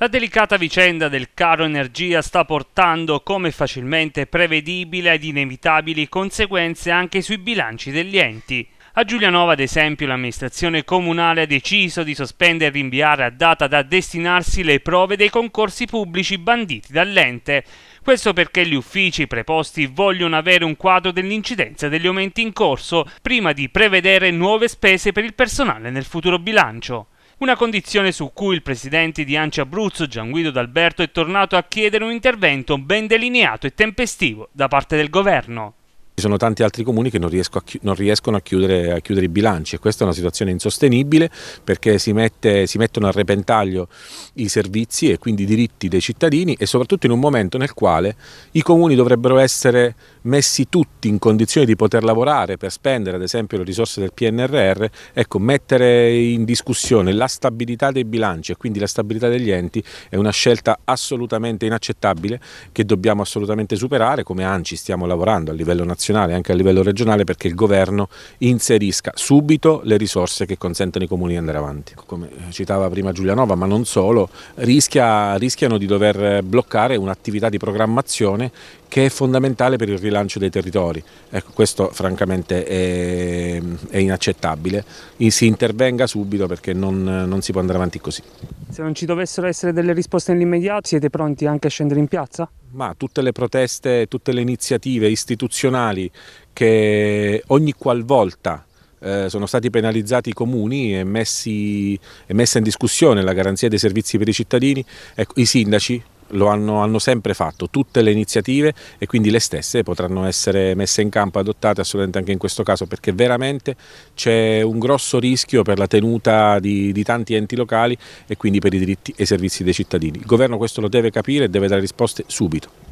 La delicata vicenda del caro energia sta portando, come facilmente prevedibile, ad inevitabili conseguenze anche sui bilanci degli enti. A Giulianova, ad esempio, l'amministrazione comunale ha deciso di sospendere e rinviare a data da destinarsi le prove dei concorsi pubblici banditi dall'ente. Questo perché gli uffici preposti vogliono avere un quadro dell'incidenza degli aumenti in corso prima di prevedere nuove spese per il personale nel futuro bilancio. Una condizione su cui il presidente di Ancia Abruzzo, Gianguido D'Alberto, è tornato a chiedere un intervento ben delineato e tempestivo da parte del governo. Ci sono tanti altri comuni che non, a non riescono a chiudere, a chiudere, i bilanci e questa è una situazione insostenibile perché si, mette, si, mettono a repentaglio i servizi e quindi i diritti dei cittadini e soprattutto in un momento nel quale i comuni dovrebbero essere messi tutti in condizione di poter lavorare per spendere ad esempio le risorse del PNRR, ecco, mettere in discussione la stabilità dei bilanci e quindi la stabilità degli enti è una scelta assolutamente inaccettabile che dobbiamo assolutamente superare, come ANCI stiamo lavorando a livello nazionale e anche a livello regionale perché il governo inserisca subito le risorse che consentono ai comuni di andare avanti. Come citava prima Giulianova, ma non solo, rischia, rischiano di dover bloccare un'attività di programmazione che è fondamentale per il rilancio bilancio dei territori. Ecco, questo francamente è, è inaccettabile. E si intervenga subito perché non, non si può andare avanti così. Se non ci dovessero essere delle risposte nell'immediato, siete pronti anche a scendere in piazza? ma tutte le proteste, tutte le iniziative istituzionali che ogni qualvolta eh, sono stati penalizzati i comuni e, messi, e, messa in discussione la garanzia dei servizi per i cittadini, ecco, i sindaci lo hanno, hanno, sempre fatto tutte le iniziative e quindi le stesse potranno essere messe in campo, adottate assolutamente anche in questo caso perché veramente c'è un grosso rischio per la tenuta di, di, tanti enti locali e quindi per i diritti e i servizi dei cittadini. Il governo questo lo deve capire e deve dare risposte subito.